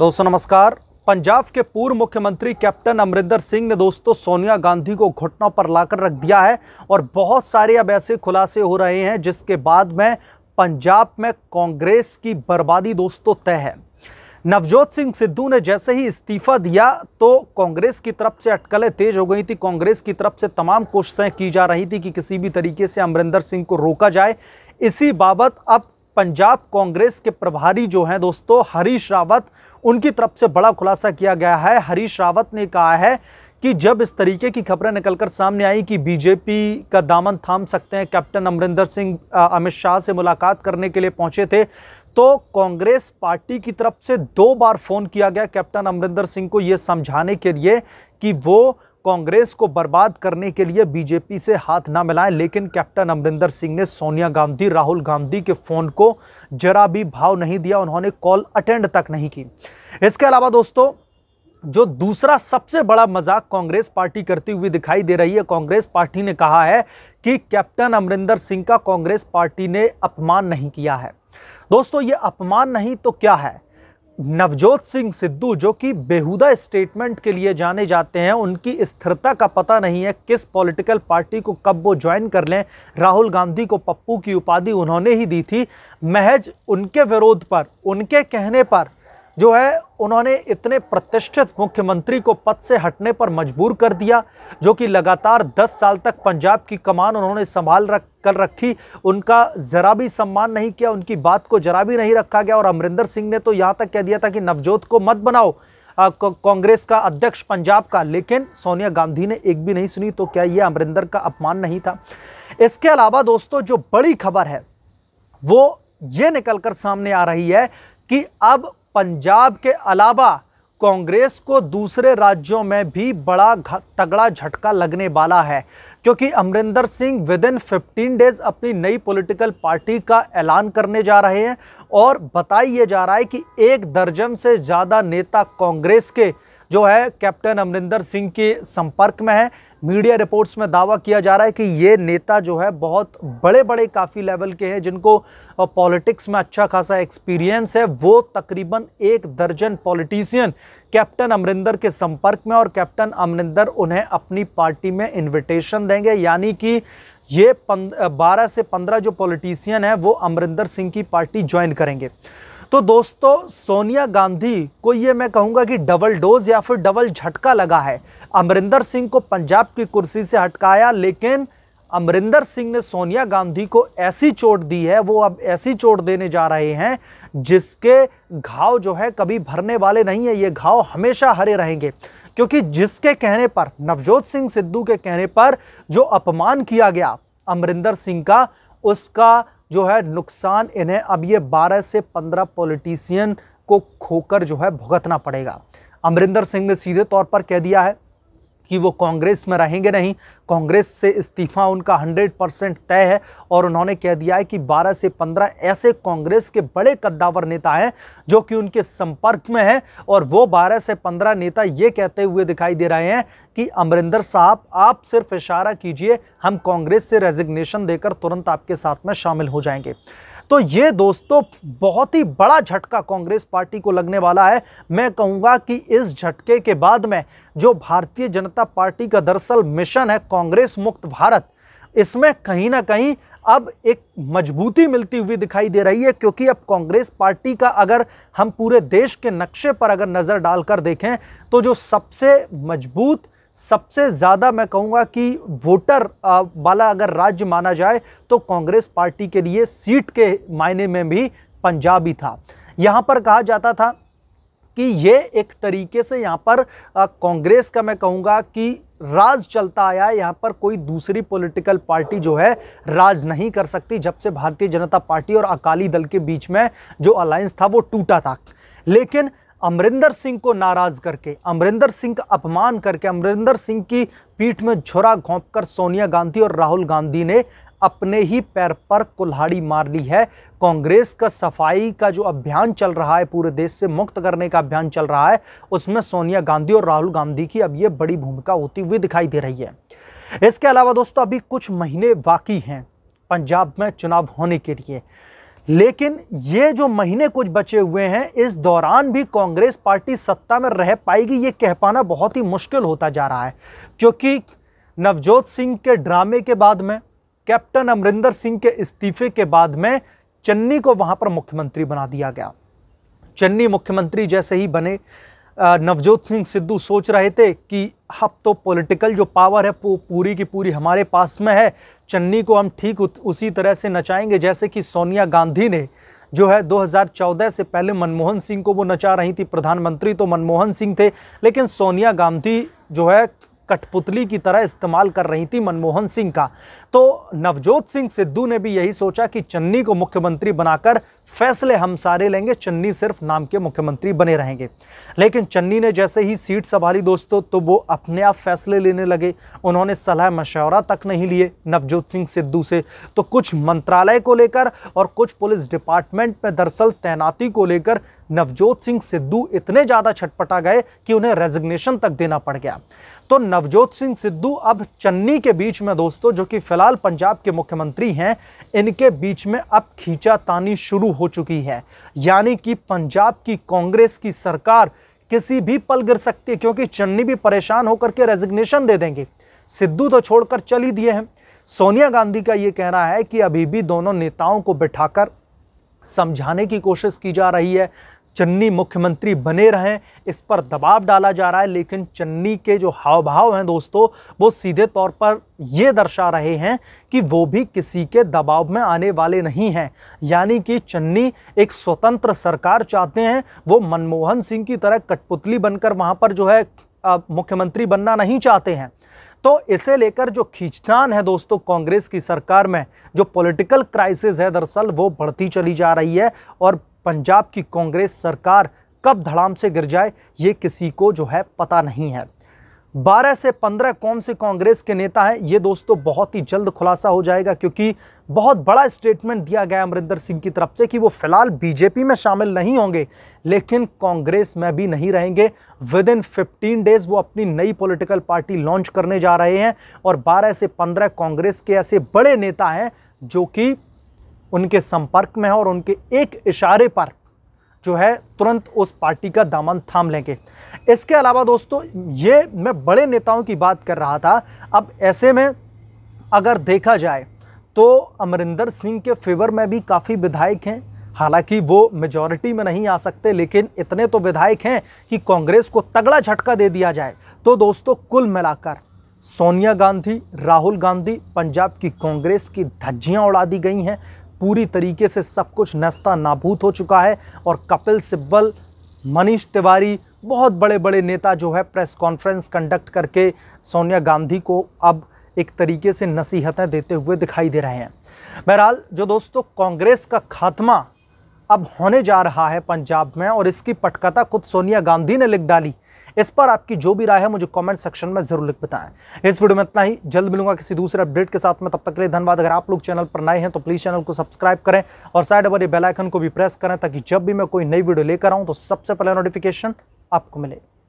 दोस्तों नमस्कार पंजाब के पूर्व मुख्यमंत्री कैप्टन अमरिंदर सिंह ने दोस्तों सोनिया गांधी को घुटनों पर लाकर रख दिया है और बहुत सारे अब ऐसे खुलासे हो रहे हैं जिसके बाद में पंजाब में कांग्रेस की बर्बादी दोस्तों तय है नवजोत सिंह सिद्धू ने जैसे ही इस्तीफा दिया तो कांग्रेस की तरफ से अटकलें तेज हो गई थी कांग्रेस की तरफ से तमाम कोशिशें की जा रही थी कि किसी भी तरीके से अमरिंदर सिंह को रोका जाए इसी बाबत अब पंजाब कांग्रेस के प्रभारी जो हैं दोस्तों हरीश रावत उनकी तरफ से बड़ा खुलासा किया गया है हरीश रावत ने कहा है कि जब इस तरीके की खबरें निकलकर सामने आई कि बीजेपी का दामन थाम सकते हैं कैप्टन अमरिंदर सिंह अमित शाह से मुलाकात करने के लिए पहुंचे थे तो कांग्रेस पार्टी की तरफ से दो बार फ़ोन किया गया कैप्टन अमरिंदर सिंह को ये समझाने के लिए कि वो कांग्रेस को बर्बाद करने के लिए बीजेपी से हाथ ना मिलाएं लेकिन कैप्टन अमरिंदर सिंह ने सोनिया गांधी राहुल गांधी के फ़ोन को जरा भी भाव नहीं दिया उन्होंने कॉल अटेंड तक नहीं की इसके अलावा दोस्तों जो दूसरा सबसे बड़ा मजाक कांग्रेस पार्टी करती हुई दिखाई दे रही है कांग्रेस पार्टी ने कहा है कि कैप्टन अमरिंदर सिंह का कांग्रेस पार्टी ने अपमान नहीं किया है दोस्तों ये अपमान नहीं तो क्या है नवजोत सिंह सिद्धू जो कि बेहुदा स्टेटमेंट के लिए जाने जाते हैं उनकी स्थिरता का पता नहीं है किस पॉलिटिकल पार्टी को कब वो ज्वाइन कर लें राहुल गांधी को पप्पू की उपाधि उन्होंने ही दी थी महज उनके विरोध पर उनके कहने पर जो है उन्होंने इतने प्रतिष्ठित मुख्यमंत्री को पद से हटने पर मजबूर कर दिया जो कि लगातार 10 साल तक पंजाब की कमान उन्होंने संभाल रख कर रखी उनका ज़रा भी सम्मान नहीं किया उनकी बात को ज़रा भी नहीं रखा गया और अमरिंदर सिंह ने तो यहाँ तक कह दिया था कि नवजोत को मत बनाओ कांग्रेस का अध्यक्ष पंजाब का लेकिन सोनिया गांधी ने एक भी नहीं सुनी तो क्या ये अमरिंदर का अपमान नहीं था इसके अलावा दोस्तों जो बड़ी खबर है वो ये निकलकर सामने आ रही है कि अब पंजाब के अलावा कांग्रेस को दूसरे राज्यों में भी बड़ा तगड़ा झटका लगने वाला है क्योंकि Amarinder Singh within fifteen days अपनी नई पॉलिटिकल पार्टी का ऐलान करने जा रहे हैं और बताइए जा रहा है कि एक दर्जन से ज़्यादा नेता कांग्रेस के जो है कैप्टन अमरिंदर सिंह के संपर्क में है मीडिया रिपोर्ट्स में दावा किया जा रहा है कि ये नेता जो है बहुत बड़े बड़े काफ़ी लेवल के हैं जिनको पॉलिटिक्स में अच्छा खासा एक्सपीरियंस है वो तकरीबन एक दर्जन पॉलिटिशियन कैप्टन अमरिंदर के संपर्क में और कैप्टन अमरिंदर उन्हें अपनी पार्टी में इनविटेशन देंगे यानी कि ये बारह से पंद्रह जो पॉलिटिशियन हैं वो अमरिंदर सिंह की पार्टी ज्वाइन करेंगे तो दोस्तों सोनिया गांधी को ये मैं कहूँगा कि डबल डोज या फिर डबल झटका लगा है अमरिंदर सिंह को पंजाब की कुर्सी से हटकाया लेकिन अमरिंदर सिंह ने सोनिया गांधी को ऐसी चोट दी है वो अब ऐसी चोट देने जा रहे हैं जिसके घाव जो है कभी भरने वाले नहीं है ये घाव हमेशा हरे रहेंगे क्योंकि जिसके कहने पर नवजोत सिंह सिद्धू के कहने पर जो अपमान किया गया अमरिंदर सिंह का उसका जो है नुकसान इन्हें अब ये 12 से 15 पॉलिटिशियन को खोकर जो है भुगतना पड़ेगा अमरिंदर सिंह ने सीधे तौर पर कह दिया है कि वो कांग्रेस में रहेंगे नहीं कांग्रेस से इस्तीफ़ा उनका 100 परसेंट तय है और उन्होंने कह दिया है कि 12 से 15 ऐसे कांग्रेस के बड़े कद्दावर नेता हैं जो कि उनके संपर्क में हैं और वो 12 से 15 नेता ये कहते हुए दिखाई दे रहे हैं कि अमरिंदर साहब आप सिर्फ इशारा कीजिए हम कांग्रेस से रेजिग्नेशन देकर तुरंत आपके साथ में शामिल हो जाएंगे तो ये दोस्तों बहुत ही बड़ा झटका कांग्रेस पार्टी को लगने वाला है मैं कहूँगा कि इस झटके के बाद में जो भारतीय जनता पार्टी का दरअसल मिशन है कांग्रेस मुक्त भारत इसमें कहीं ना कहीं अब एक मजबूती मिलती हुई दिखाई दे रही है क्योंकि अब कांग्रेस पार्टी का अगर हम पूरे देश के नक्शे पर अगर नज़र डालकर देखें तो जो सबसे मजबूत सबसे ज़्यादा मैं कहूँगा कि वोटर वाला अगर राज्य माना जाए तो कांग्रेस पार्टी के लिए सीट के मायने में भी पंजाब ही था यहाँ पर कहा जाता था कि ये एक तरीके से यहाँ पर कांग्रेस का मैं कहूँगा कि राज चलता आया है यहाँ पर कोई दूसरी पॉलिटिकल पार्टी जो है राज नहीं कर सकती जब से भारतीय जनता पार्टी और अकाली दल के बीच में जो अलायंस था वो टूटा था लेकिन अमरिंदर सिंह को नाराज करके अमरिंदर सिंह का अपमान करके अमरिंदर सिंह की पीठ में झुरा घोंपकर सोनिया गांधी और राहुल गांधी ने अपने ही पैर पर कुल्हाड़ी मार ली है कांग्रेस का सफाई का जो अभियान चल रहा है पूरे देश से मुक्त करने का अभियान चल रहा है उसमें सोनिया गांधी और राहुल गांधी की अब ये बड़ी भूमिका होती हुई दिखाई दे रही है इसके अलावा दोस्तों अभी कुछ महीने बाकी हैं पंजाब में चुनाव होने के लिए लेकिन ये जो महीने कुछ बचे हुए हैं इस दौरान भी कांग्रेस पार्टी सत्ता में रह पाएगी ये कह पाना बहुत ही मुश्किल होता जा रहा है क्योंकि नवजोत सिंह के ड्रामे के बाद में कैप्टन अमरिंदर सिंह के इस्तीफे के बाद में चन्नी को वहाँ पर मुख्यमंत्री बना दिया गया चन्नी मुख्यमंत्री जैसे ही बने नवजोत सिंह सिद्धू सोच रहे थे कि अब तो पॉलिटिकल जो पावर है वो पूरी की पूरी हमारे पास में है चन्नी को हम ठीक उसी तरह से नचाएंगे जैसे कि सोनिया गांधी ने जो है 2014 से पहले मनमोहन सिंह को वो नचा रही थी प्रधानमंत्री तो मनमोहन सिंह थे लेकिन सोनिया गांधी जो है कठपुतली की तरह इस्तेमाल कर रही थी मनमोहन सिंह का तो नवजोत सिंह सिद्धू ने भी यही सोचा कि चन्नी को मुख्यमंत्री बनाकर फैसले हम सारे लेंगे चन्नी सिर्फ नाम के मुख्यमंत्री बने रहेंगे लेकिन चन्नी ने जैसे ही सीट संभाली दोस्तों तो वो अपने आप फैसले लेने लगे उन्होंने सलाह मशवरा तक नहीं लिए नवजोत सिंह सिद्धू से तो कुछ मंत्रालय को लेकर और कुछ पुलिस डिपार्टमेंट में दरअसल तैनाती को लेकर नवजोत सिंह सिद्धू इतने ज़्यादा छटपटा गए कि उन्हें रेजिग्नेशन तक देना पड़ गया तो नवजोत सिंह सिद्धू अब चन्नी के बीच में दोस्तों जो कि फिलहाल पंजाब के मुख्यमंत्री हैं इनके बीच में अब खींचातानी शुरू हो चुकी है यानी कि पंजाब की कांग्रेस की सरकार किसी भी पल गिर सकती है क्योंकि चन्नी भी परेशान होकर के रेजिग्नेशन दे देंगे सिद्धू तो छोड़कर चल ही दिए हैं सोनिया गांधी का ये कहना है कि अभी भी दोनों नेताओं को बिठाकर समझाने की कोशिश की जा रही है चन्नी मुख्यमंत्री बने रहें इस पर दबाव डाला जा रहा है लेकिन चन्नी के जो हाव भाव हैं दोस्तों वो सीधे तौर पर ये दर्शा रहे हैं कि वो भी किसी के दबाव में आने वाले नहीं हैं यानी कि चन्नी एक स्वतंत्र सरकार चाहते हैं वो मनमोहन सिंह की तरह कठपुतली बनकर वहाँ पर जो है मुख्यमंत्री बनना नहीं चाहते हैं तो इसे लेकर जो खींचतान है दोस्तों कांग्रेस की सरकार में जो पॉलिटिकल क्राइसिस है दरअसल वो बढ़ती चली जा रही है और पंजाब की कांग्रेस सरकार कब धड़ाम से गिर जाए ये किसी को जो है पता नहीं है 12 से 15 कौन से कांग्रेस के नेता हैं ये दोस्तों बहुत ही जल्द खुलासा हो जाएगा क्योंकि बहुत बड़ा स्टेटमेंट दिया गया अमरिंदर सिंह की तरफ से कि वो फिलहाल बीजेपी में शामिल नहीं होंगे लेकिन कांग्रेस में भी नहीं रहेंगे विद इन फिफ्टीन डेज वो अपनी नई पॉलिटिकल पार्टी लॉन्च करने जा रहे हैं और बारह से पंद्रह कांग्रेस के ऐसे बड़े नेता हैं जो कि उनके संपर्क में है और उनके एक इशारे पर जो है तुरंत उस पार्टी का दामन थाम लेंगे इसके अलावा दोस्तों ये मैं बड़े नेताओं की बात कर रहा था अब ऐसे में अगर देखा जाए तो अमरिंदर सिंह के फेवर में भी काफ़ी विधायक हैं हालांकि वो मेजॉरिटी में नहीं आ सकते लेकिन इतने तो विधायक हैं कि कांग्रेस को तगड़ा झटका दे दिया जाए तो दोस्तों कुल मिलाकर सोनिया गांधी राहुल गांधी पंजाब की कांग्रेस की धज्जियाँ उड़ा दी गई हैं पूरी तरीके से सब कुछ नस्ता नाबूद हो चुका है और कपिल सिब्बल मनीष तिवारी बहुत बड़े बड़े नेता जो है प्रेस कॉन्फ्रेंस कंडक्ट करके सोनिया गांधी को अब एक तरीके से नसीहतें देते हुए दिखाई दे रहे हैं बहरहाल जो दोस्तों कांग्रेस का खात्मा अब होने जा रहा है पंजाब में और इसकी पटकथा खुद सोनिया गांधी ने लिख डाली इस पर आपकी जो भी राय है मुझे कमेंट सेक्शन में जरूर लिख बताएं इस वीडियो में इतना ही जल्द मिलूंगा किसी दूसरे अपडेट के साथ में तब तक के लिए धन्यवाद अगर आप लोग चैनल पर नए हैं तो प्लीज़ चैनल को सब्सक्राइब करें और साइड वाले बेलाइकन को भी प्रेस करें ताकि जब भी मैं कोई नई वीडियो लेकर आऊँ तो सबसे पहले नोटिफिकेशन आपको मिले